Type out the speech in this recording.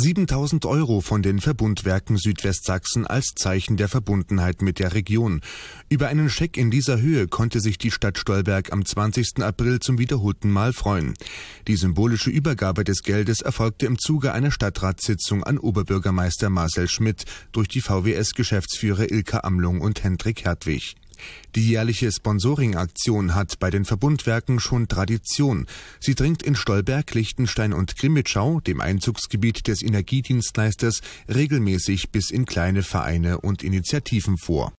7000 Euro von den Verbundwerken Südwestsachsen als Zeichen der Verbundenheit mit der Region. Über einen Scheck in dieser Höhe konnte sich die Stadt Stolberg am 20. April zum wiederholten Mal freuen. Die symbolische Übergabe des Geldes erfolgte im Zuge einer Stadtratssitzung an Oberbürgermeister Marcel Schmidt durch die VWS-Geschäftsführer Ilka Amlung und Hendrik Hertwig. Die jährliche Sponsoring-Aktion hat bei den Verbundwerken schon Tradition. Sie dringt in Stolberg, Liechtenstein und Grimmitschau, dem Einzugsgebiet des Energiedienstleisters, regelmäßig bis in kleine Vereine und Initiativen vor